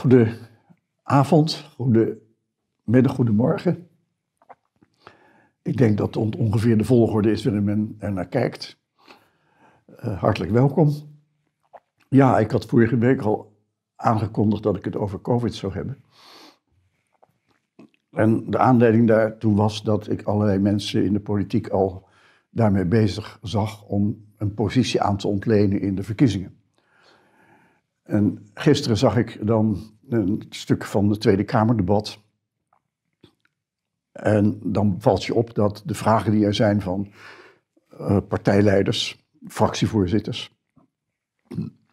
Goede avond, goede middag, goede morgen. Ik denk dat het ongeveer de volgorde is waarin men er naar kijkt. Eh, hartelijk welkom. Ja, ik had vorige week al aangekondigd dat ik het over COVID zou hebben. En de aanleiding daartoe was dat ik allerlei mensen in de politiek al daarmee bezig zag om een positie aan te ontlenen in de verkiezingen. En gisteren zag ik dan een stuk van het Tweede Kamerdebat. En dan valt je op dat de vragen die er zijn van eh, partijleiders, fractievoorzitters,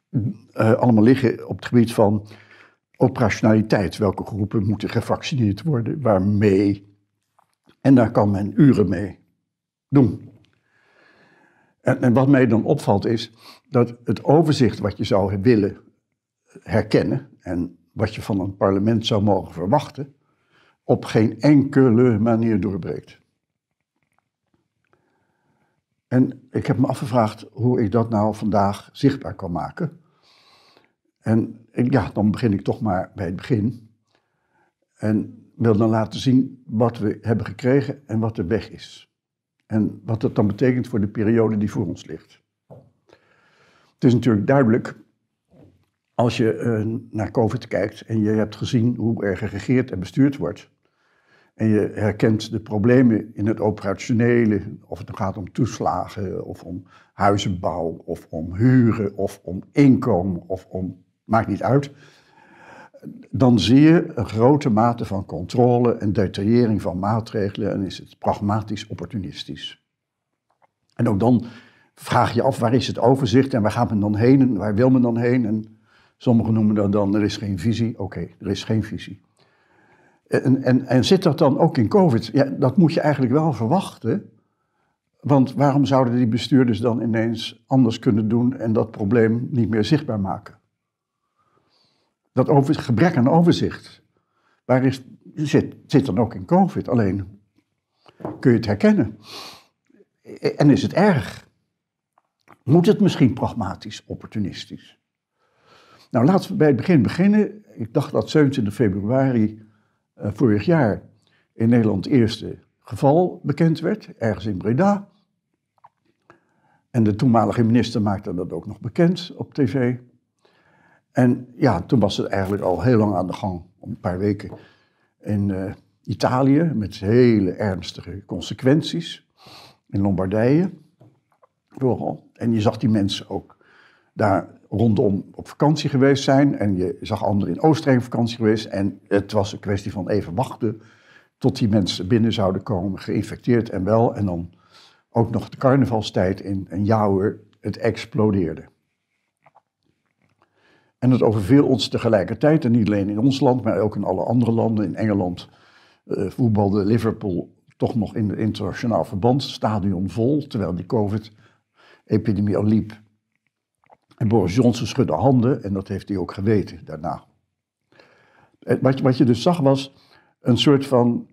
uh, allemaal liggen op het gebied van operationaliteit. Welke groepen moeten gevaccineerd worden, waarmee. En daar kan men uren mee doen. En, en wat mij dan opvalt is dat het overzicht wat je zou willen herkennen en wat je van een parlement zou mogen verwachten, op geen enkele manier doorbreekt. En ik heb me afgevraagd hoe ik dat nou vandaag zichtbaar kan maken. En ja, dan begin ik toch maar bij het begin. En wil dan laten zien wat we hebben gekregen en wat de weg is. En wat dat dan betekent voor de periode die voor ons ligt. Het is natuurlijk duidelijk als je eh, naar COVID kijkt en je hebt gezien hoe er geregeerd en bestuurd wordt. En je herkent de problemen in het operationele, of het gaat om toeslagen, of om huizenbouw, of om huren, of om inkomen, of om. maakt niet uit. Dan zie je een grote mate van controle en detaillering van maatregelen en is het pragmatisch opportunistisch. En ook dan vraag je af waar is het overzicht en waar gaat men dan heen en waar wil men dan heen en Sommigen noemen dat dan, er is geen visie. Oké, er is geen visie. En, en, en zit dat dan ook in COVID? Ja, dat moet je eigenlijk wel verwachten. Want waarom zouden die bestuurders dan ineens anders kunnen doen en dat probleem niet meer zichtbaar maken? Dat over, gebrek aan overzicht, waar is, zit, zit dan ook in COVID. Alleen kun je het herkennen. En is het erg? Moet het misschien pragmatisch, opportunistisch? Nou, laten we bij het begin beginnen. Ik dacht dat 27 februari eh, vorig jaar in Nederland het eerste geval bekend werd, ergens in Breda. En de toenmalige minister maakte dat ook nog bekend op tv. En ja, toen was het eigenlijk al heel lang aan de gang, een paar weken in eh, Italië, met hele ernstige consequenties. In Lombardije vooral. En je zag die mensen ook daar rondom op vakantie geweest zijn. En je zag anderen in Oostenrijk vakantie geweest. En het was een kwestie van even wachten tot die mensen binnen zouden komen, geïnfecteerd en wel. En dan ook nog de carnavalstijd in een jaar het explodeerde. En dat overviel ons tegelijkertijd, en niet alleen in ons land, maar ook in alle andere landen. In Engeland uh, voetbalde Liverpool toch nog in het internationaal verband, stadion vol, terwijl die COVID-epidemie al liep. En Boris Johnson schudde handen en dat heeft hij ook geweten daarna. Eh, wat, wat je dus zag was een soort van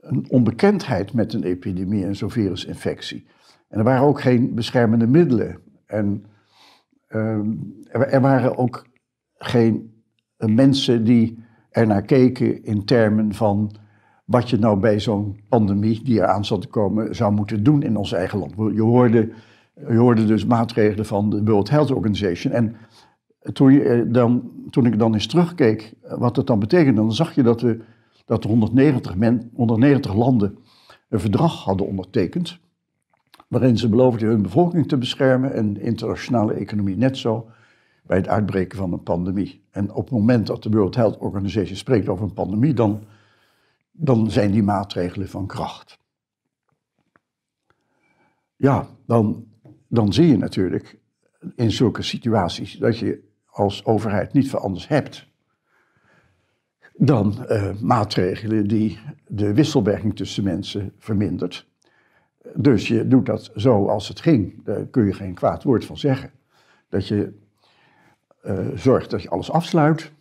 een onbekendheid met een epidemie en zo'n virusinfectie. En er waren ook geen beschermende middelen. En ehm, er, waren ook geen eh, mensen die ernaar keken in termen van wat je nou bij zo'n pandemie die eraan zat te komen zou moeten doen in ons eigen land. Je hoorde je hoorde dus maatregelen van de World Health Organization. En toen, je eh, dan, toen ik dan eens terugkeek eh, wat dat dan betekende, dan zag je dat, we, dat 190, 190 landen een verdrag hadden ondertekend. Waarin ze beloofden hun bevolking te beschermen en de internationale economie net zo bij het uitbreken van een pandemie. En op het moment dat de World Health Organization spreekt over een pandemie, dan, dan zijn die maatregelen van kracht. Ja, dan dan zie je natuurlijk in zulke situaties dat je als overheid niet veel anders hebt dan eh, maatregelen die de wisselwerking tussen mensen vermindert. Dus je doet dat zo als het ging. Daar kun je geen kwaad woord van zeggen. Dat je eh, zorgt dat je alles afsluit.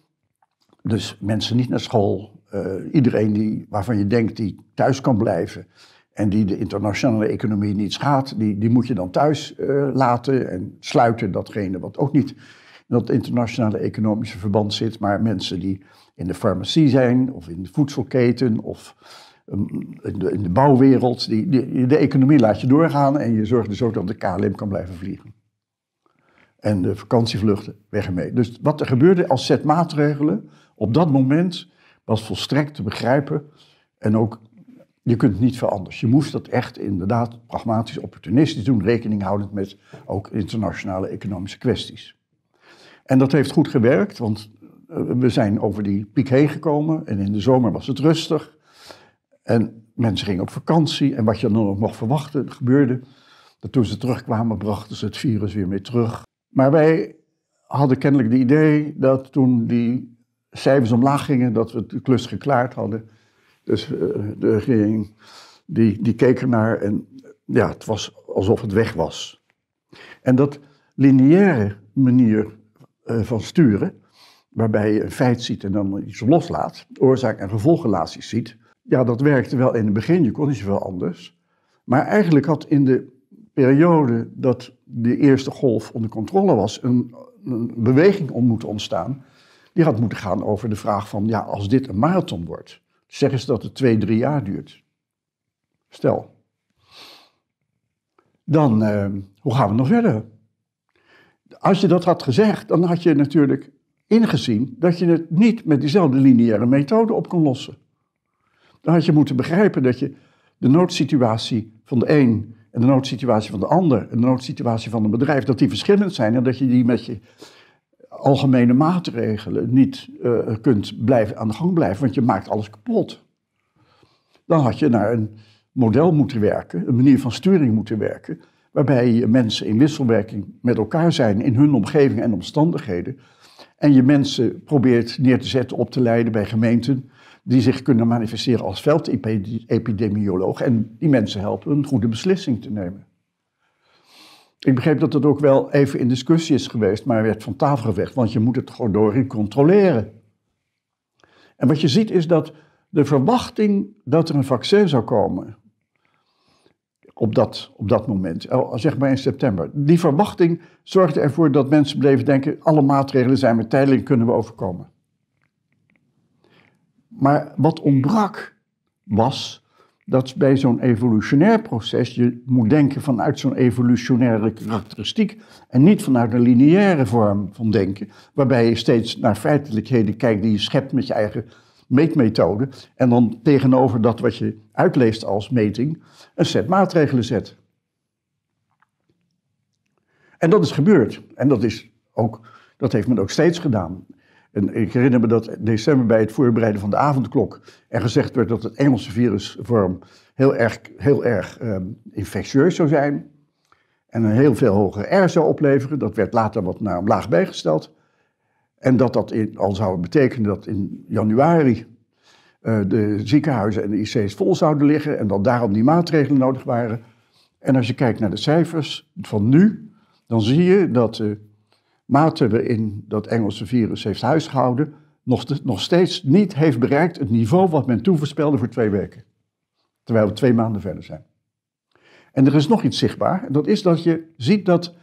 Dus mensen niet naar school. Eh, iedereen die, waarvan je denkt die thuis kan blijven, en die de internationale economie niet schaadt, die, die moet je dan thuis eh, laten en sluiten datgene wat ook niet in dat internationale economische verband zit. Maar mensen die in de farmacie zijn, of in de voedselketen, of ehm, in, de, bouwwereld, die, de economie laat je doorgaan en je zorgt dus ook dat de KLM kan blijven vliegen. En de vakantievluchten, weg mee. Dus wat er gebeurde als set maatregelen op dat moment was volstrekt te begrijpen en ook je kunt niet veranderen. Je moest dat echt inderdaad pragmatisch, opportunistisch doen, rekening houdend met ook internationale economische kwesties. En dat heeft goed gewerkt, want eh, we zijn over die piek heen gekomen en in de zomer was het rustig. En mensen gingen op vakantie en wat je dan nog mocht verwachten gebeurde. Dat toen ze terugkwamen brachten ze het virus weer mee terug. Maar wij hadden kennelijk het idee dat toen die cijfers omlaag gingen, dat we de klus geklaard hadden. Dus eh, de regering die, die keek ernaar en ja, het was alsof het weg was. En dat lineaire manier eh, van sturen, waarbij je een feit ziet en dan iets loslaat, oorzaak- en gevolgrelaties ziet, ja, dat werkte wel in het begin, je kon niet zoveel anders. Maar eigenlijk had in de periode dat de eerste golf onder controle was, een, beweging om moeten ontstaan. Die had moeten gaan over de vraag van, ja, als dit een marathon wordt, zeggen ze dat het twee, drie jaar duurt. Stel. Dan, eh, hoe gaan we nog verder? Als je dat had gezegd, dan had je natuurlijk ingezien dat je het niet met diezelfde lineaire methode op kon lossen. Dan had je moeten begrijpen dat je de noodsituatie van de een en de noodsituatie van de ander en de noodsituatie van een bedrijf, dat die verschillend zijn en dat je die met je algemene maatregelen niet eh, kunt blijven, aan de gang blijven, want je maakt alles kapot. Dan had je naar een model moeten werken, een manier van sturing moeten werken, waarbij mensen in wisselwerking met elkaar zijn in hun omgeving en omstandigheden. En je mensen probeert neer te zetten, op te leiden bij gemeenten die zich kunnen manifesteren als veldepidemioloog en die mensen helpen een goede beslissing te nemen. Ik begreep dat dat ook wel even in discussie is geweest, maar werd van tafel gevecht, want je moet het gewoon controleren. En wat je ziet is dat de verwachting dat er een vaccin zou komen, op dat, op dat moment, eh, zeg maar in september, die verwachting zorgde ervoor dat mensen bleven denken, alle maatregelen zijn met tijdelijk, kunnen we overkomen. Maar wat ontbrak was dat bij zo'n evolutionair proces je moet denken vanuit zo'n evolutionaire karakteristiek en niet vanuit een lineaire vorm van denken, waarbij je steeds naar feitelijkheden kijkt die je schept met je eigen meetmethode en dan tegenover dat wat je uitleest als meting een set maatregelen zet. En dat is gebeurd en dat, is ook, dat heeft men ook steeds gedaan. En ik herinner me dat december bij het voorbereiden van de avondklok er gezegd werd dat het Engelse virusvorm heel erg, heel erg ehm, infectieus zou zijn. En een heel veel hogere R zou opleveren. Dat werd later wat naar omlaag bijgesteld. En dat dat al zou betekenen dat in januari eh, de ziekenhuizen en de IC's vol zouden liggen. En dat daarom die maatregelen nodig waren. En als je kijkt naar de cijfers van nu, dan zie je dat eh, mate we in dat Engelse virus heeft huisgehouden, nog, nog steeds niet heeft bereikt het niveau wat men toen voorspelde voor twee weken. Terwijl we twee maanden verder zijn. En er is nog iets zichtbaar, en dat is dat je ziet dat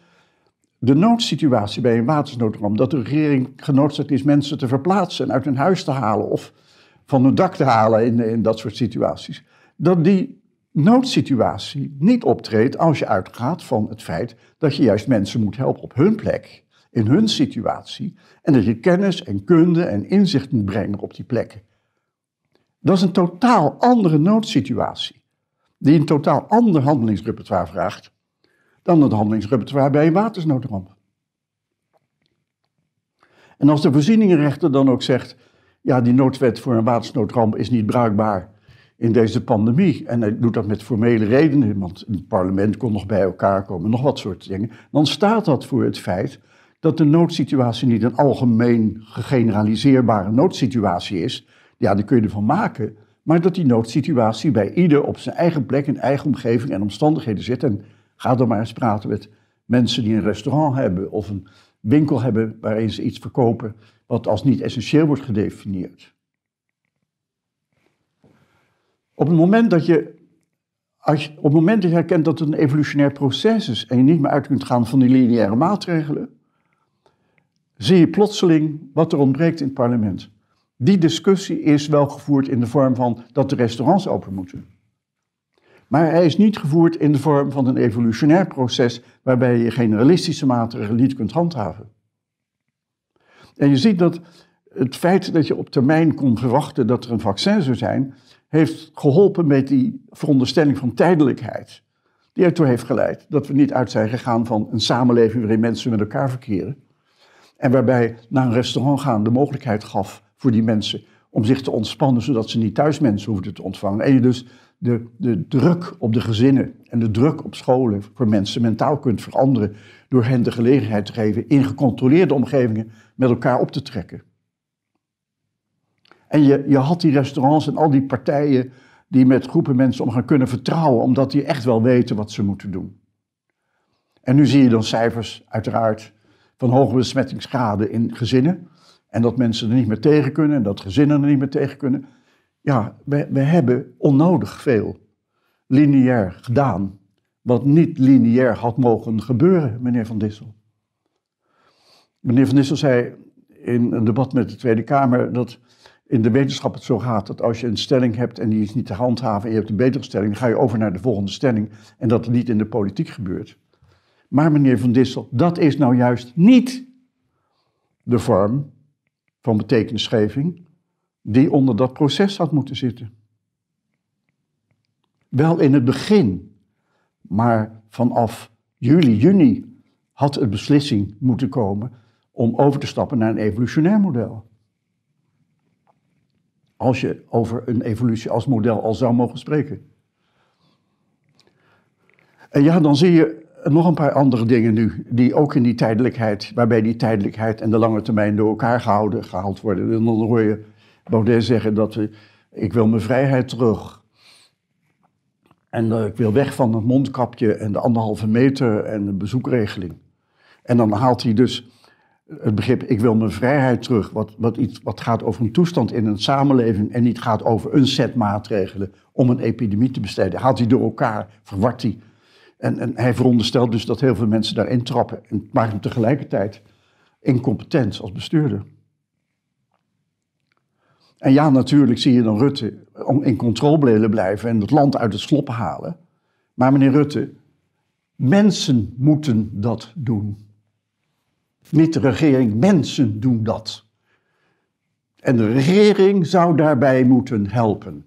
de noodsituatie bij een watersnoodramp, dat de regering genoodzaakt is mensen te verplaatsen en uit hun huis te halen of van hun dak te halen in, in dat soort situaties, dat die noodsituatie niet optreedt als je uitgaat van het feit dat je juist mensen moet helpen op hun plek in hun situatie en dat je kennis en kunde en inzicht moet brengen op die plekken. Dat is een totaal andere noodsituatie, die een totaal ander handelingsrepertoire vraagt dan het handelingsrepertoire bij een watersnoodramp. En als de voorzieningenrechter dan ook zegt, ja, die noodwet voor een watersnoodramp is niet bruikbaar in deze pandemie, en hij doet dat met formele redenen, want het parlement kon nog bij elkaar komen, nog wat soort dingen, dan staat dat voor het feit dat de noodsituatie niet een algemeen gegeneraliseerbare noodsituatie is. Ja, daar kun je ervan maken. Maar dat die noodsituatie bij ieder op zijn eigen plek, in eigen omgeving en omstandigheden zit. En ga dan maar eens praten met mensen die een restaurant hebben of een winkel hebben waarin ze iets verkopen wat als niet essentieel wordt gedefinieerd. Op het moment dat je, als je, op het moment dat je herkent dat het een evolutionair proces is en je niet meer uit kunt gaan van die lineaire maatregelen, zie je plotseling wat er ontbreekt in het parlement. Die discussie is wel gevoerd in de vorm van dat de restaurants open moeten. Maar hij is niet gevoerd in de vorm van een evolutionair proces waarbij je generalistische maatregelen niet kunt handhaven. En je ziet dat het feit dat je op termijn kon verwachten dat er een vaccin zou zijn, heeft geholpen met die veronderstelling van tijdelijkheid. Die ertoe heeft geleid dat we niet uit zijn gegaan van een samenleving waarin mensen met elkaar verkeren, en waarbij naar een restaurant gaan de mogelijkheid gaf voor die mensen om zich te ontspannen, zodat ze niet thuis mensen hoefden te ontvangen. En je dus de, de druk op de gezinnen en de druk op scholen voor mensen mentaal kunt veranderen door hen de gelegenheid te geven in gecontroleerde omgevingen met elkaar op te trekken. En je, je had die restaurants en al die partijen die met groepen mensen om gaan kunnen vertrouwen, omdat die echt wel weten wat ze moeten doen. En nu zie je dan cijfers, uiteraard, van hoge besmettingsgraden in gezinnen. En dat mensen er niet meer tegen kunnen en dat gezinnen er niet meer tegen kunnen. Ja, we, we hebben onnodig veel lineair gedaan. Wat niet lineair had mogen gebeuren, meneer Van Dissel. Meneer Van Dissel zei in een debat met de Tweede Kamer dat in de wetenschap het zo gaat dat als je een stelling hebt en die is niet te handhaven en je hebt een betere stelling, dan ga je over naar de volgende stelling en dat het niet in de politiek gebeurt. Maar meneer Van Dissel, dat is nou juist niet de vorm van betekenisgeving die onder dat proces had moeten zitten. Wel in het begin, maar vanaf juli, juni had een beslissing moeten komen om over te stappen naar een evolutionair model. Als je over een evolutie als model al zou mogen spreken. En ja, dan zie je nog een paar andere dingen nu, die ook in die tijdelijkheid, waarbij die tijdelijkheid en de lange termijn door elkaar gehouden, gehaald worden. dan hoor je Baudet zeggen dat we, eh, ik wil mijn vrijheid terug. En eh, ik wil weg van het mondkapje en de anderhalve meter en de bezoekregeling. En dan haalt hij dus het begrip ik wil mijn vrijheid terug, wat, wat, iets, wat gaat over een toestand in een samenleving en niet gaat over een set maatregelen om een epidemie te bestrijden. Haalt hij door elkaar, verwart hij en, en hij veronderstelt dus dat heel veel mensen daarin trappen. En maakt hem tegelijkertijd incompetent als bestuurder. En ja, natuurlijk zie je dan Rutte om in controle blijven en het land uit het slop halen. Maar meneer Rutte, mensen moeten dat doen. Niet de regering, mensen doen dat. En de regering zou daarbij moeten helpen.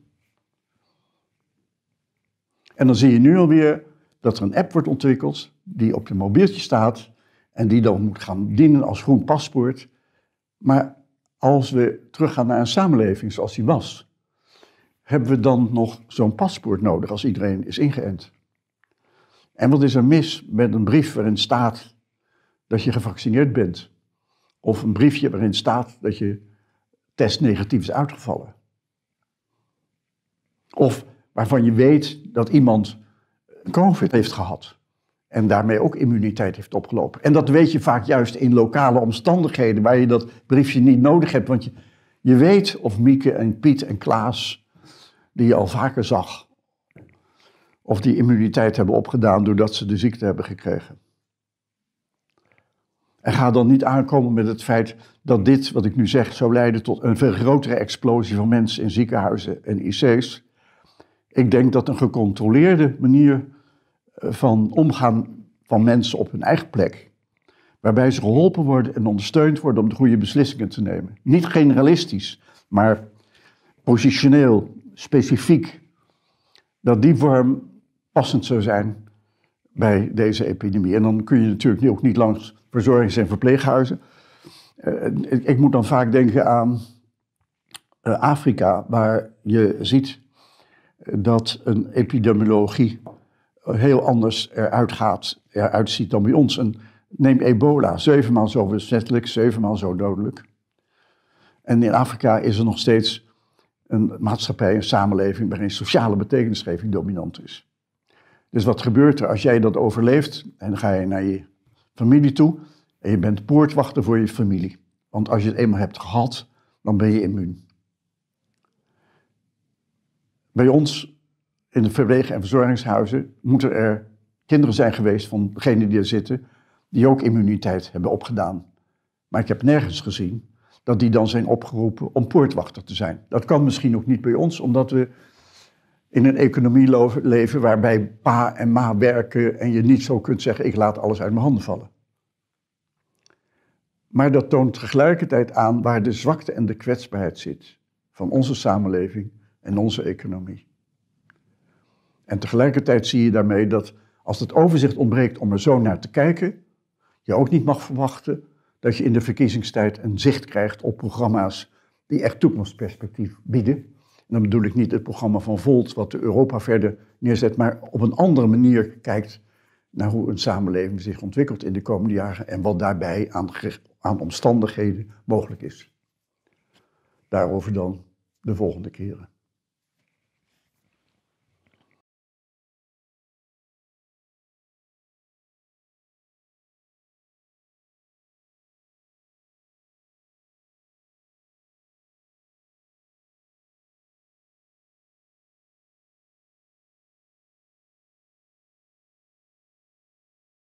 En dan zie je nu alweer dat er een app wordt ontwikkeld die op je mobieltje staat en die dan moet gaan dienen als groen paspoort. Maar als we teruggaan naar een samenleving zoals die was, hebben we dan nog zo'n paspoort nodig als iedereen is ingeënt? En wat is er mis met een brief waarin staat dat je gevaccineerd bent? Of een briefje waarin staat dat je test negatief is uitgevallen? Of waarvan je weet dat iemand COVID heeft gehad. En daarmee ook immuniteit heeft opgelopen. En dat weet je vaak juist in lokale omstandigheden waar je dat briefje niet nodig hebt. Want je, je weet of Mieke en Piet en Klaas, die je al vaker zag, of die immuniteit hebben opgedaan doordat ze de ziekte hebben gekregen. En ga dan niet aankomen met het feit dat dit, wat ik nu zeg, zou leiden tot een veel grotere explosie van mensen in ziekenhuizen en IC's. Ik denk dat een gecontroleerde manier van omgaan van mensen op hun eigen plek. Waarbij ze geholpen worden en ondersteund worden om de goede beslissingen te nemen. Niet generalistisch, maar positioneel, specifiek. Dat die vorm passend zou zijn bij deze epidemie. En dan kun je natuurlijk ook niet langs verzorgings- en verpleeghuizen. Eh, ik moet dan vaak denken aan eh, Afrika, waar je ziet eh, dat een epidemiologie heel anders eruit gaat, eruit ziet dan bij ons. neem ebola, zevenmaal zo besmettelijk, zevenmaal zo dodelijk. En in Afrika is er nog steeds een maatschappij, een samenleving waarin sociale betekenisgeving dominant is. Dus wat gebeurt er als jij dat overleeft en ga je naar je familie toe en je bent poortwachter voor je familie? Want als je het eenmaal hebt gehad, dan ben je immuun. Bij ons in de verpleeg- en verzorgingshuizen moeten er kinderen zijn geweest van degenen die er zitten, die ook immuniteit hebben opgedaan. Maar ik heb nergens gezien dat die dan zijn opgeroepen om poortwachter te zijn. Dat kan misschien ook niet bij ons, omdat we in een economie leven waarbij pa en ma werken en je niet zo kunt zeggen, ik laat alles uit mijn handen vallen. Maar dat toont tegelijkertijd aan waar de zwakte en de kwetsbaarheid zit van onze samenleving en onze economie. En tegelijkertijd zie je daarmee dat als het overzicht ontbreekt om er zo naar te kijken, je ook niet mag verwachten dat je in de verkiezingstijd een zicht krijgt op programma's die echt toekomstperspectief bieden. dan bedoel ik niet het programma van Volt, wat de Europa verder neerzet, maar op een andere manier kijkt naar hoe een samenleving zich ontwikkelt in de komende jaren en wat daarbij aan, aan omstandigheden mogelijk is. Daarover dan de volgende keren.